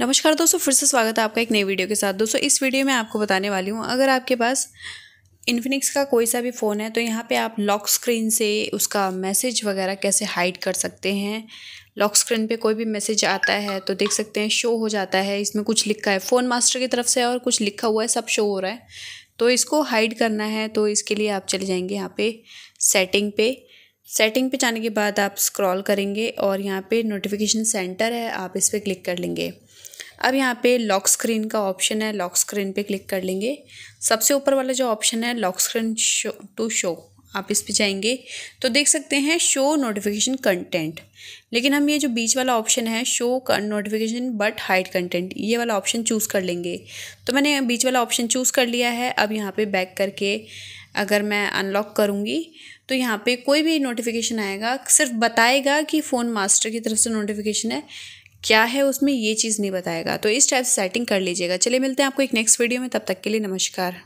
नमस्कार दोस्तों फिर से स्वागत है आपका एक नई वीडियो के साथ दोस्तों इस वीडियो में आपको बताने वाली हूँ अगर आपके पास इन्फिनिक्स का कोई सा भी फ़ोन है तो यहाँ पे आप लॉक स्क्रीन से उसका मैसेज वगैरह कैसे हाइड कर सकते हैं लॉक स्क्रीन पे कोई भी मैसेज आता है तो देख सकते हैं शो हो जाता है इसमें कुछ लिखा है फ़ोन मास्टर की तरफ से और कुछ लिखा हुआ है सब शो हो रहा है तो इसको हाइड करना है तो इसके लिए आप चले जाएंगे यहाँ पे सेटिंग पे सेटिंग पे जाने के बाद आप स्क्रॉल करेंगे और यहाँ पे नोटिफिकेशन सेंटर है आप इस पर क्लिक कर लेंगे अब यहाँ पे लॉक स्क्रीन का ऑप्शन है लॉक स्क्रीन पे क्लिक कर लेंगे सबसे ऊपर वाला जो ऑप्शन है lock screen show to show आप इस पे जाएंगे तो देख सकते हैं शो नोटिफिकेशन कंटेंट लेकिन हम ये जो बीच वाला ऑप्शन है show notification but hide content ये वाला ऑप्शन चूज़ कर लेंगे तो मैंने बीच वाला ऑप्शन चूज़ कर लिया है अब यहाँ पे बैक करके अगर मैं अनलॉक करूँगी तो यहाँ पे कोई भी नोटिफिकेशन आएगा सिर्फ बताएगा कि फ़ोन मास्टर की तरफ से नोटिफिकेशन है क्या है उसमें ये चीज़ नहीं बताएगा तो इस टाइप से सेटिंग कर लीजिएगा चलिए मिलते हैं आपको एक नेक्स्ट वीडियो में तब तक के लिए नमस्कार